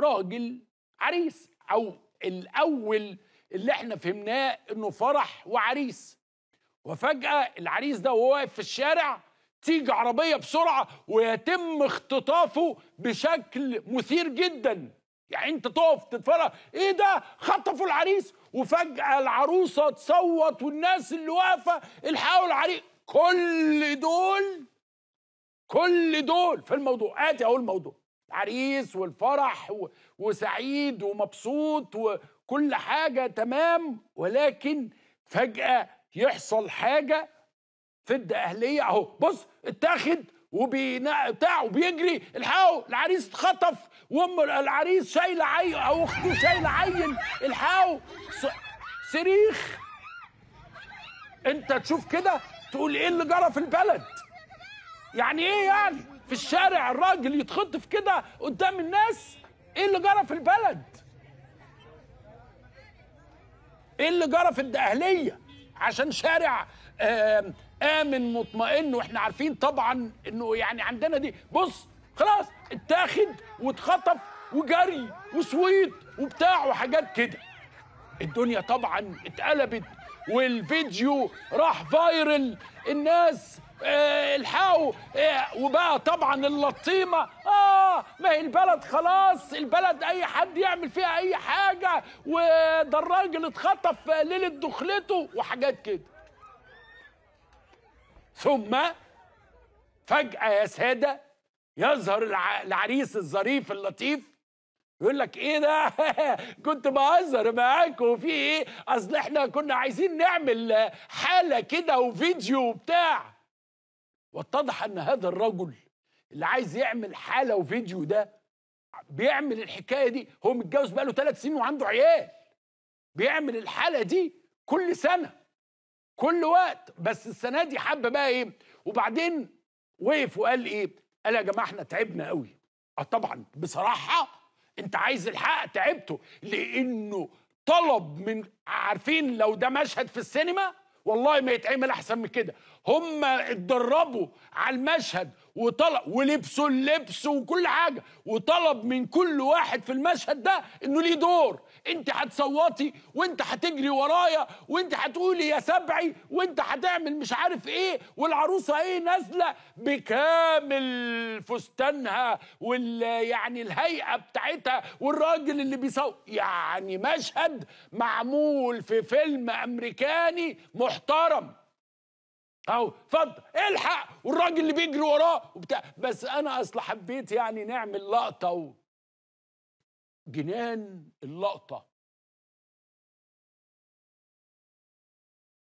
راجل عريس او الاول اللي احنا فهمناه انه فرح وعريس وفجاه العريس ده وهو واقف في الشارع تيجي عربيه بسرعه ويتم اختطافه بشكل مثير جدا يعني انت تقف تتفرج ايه ده خطفوا العريس وفجاه العروسه تصوت والناس اللي واقفه الحقوا العريس كل دول كل دول في الموضوع ادي اهو الموضوع العريس والفرح وسعيد ومبسوط وكل حاجه تمام ولكن فجاه يحصل حاجه فد اهليه اهو بص اتاخد وبتاع بتاع وبيجري الحقوا العريس اتخطف وام العريس شايله عين او اخته شايله عين الحقوا صريخ انت تشوف كده تقول ايه اللي جرى في البلد يعني ايه يعني في الشارع الراجل يتخطف كده قدام الناس ايه اللي جرى في البلد ايه اللي جرى في الدقهليه عشان شارع امن مطمئن واحنا عارفين طبعا انه يعني عندنا دي بص خلاص اتاخد واتخطف وجري وسويت وبتاع وحاجات كده الدنيا طبعا اتقلبت والفيديو راح فايرل الناس إيه، الحقوا إيه، وبقى طبعا اللطيمه اه ما هي البلد خلاص البلد اي حد يعمل فيها اي حاجه وده الراجل اتخطف ليله دخلته وحاجات كده ثم فجاه يا ساده يظهر العريس الظريف اللطيف يقول لك ايه ده كنت بهزر معاك وفي ايه اصل احنا كنا عايزين نعمل حاله كده وفيديو وبتاع واتضح ان هذا الرجل اللي عايز يعمل حاله وفيديو ده بيعمل الحكايه دي هو متجوز بقاله ثلاث سنين وعنده عيال بيعمل الحاله دي كل سنه كل وقت بس السنه دي حب بقى ايه وبعدين وقف وقال ايه قال يا جماعه احنا تعبنا قوي اه طبعا بصراحه انت عايز الحق تعبته لانه طلب من عارفين لو ده مشهد في السينما والله ما يتعمل احسن من كده هم اتدربوا على المشهد وطلب ولبسوا اللبس وكل حاجه وطلب من كل واحد في المشهد ده انه ليه دور انت هتصوتي وانت هتجري ورايا وانت هتقولي يا سبعي وانت هتعمل مش عارف ايه والعروسه ايه نازله بكامل فستانها وال يعني الهيئه بتاعتها والراجل اللي بيصوت يعني مشهد معمول في فيلم امريكاني محترم اهو اتفضل الحق والراجل اللي بيجري وراه وبتاع بس انا اصل حبيت يعني نعمل لقطه و... جنان اللقطه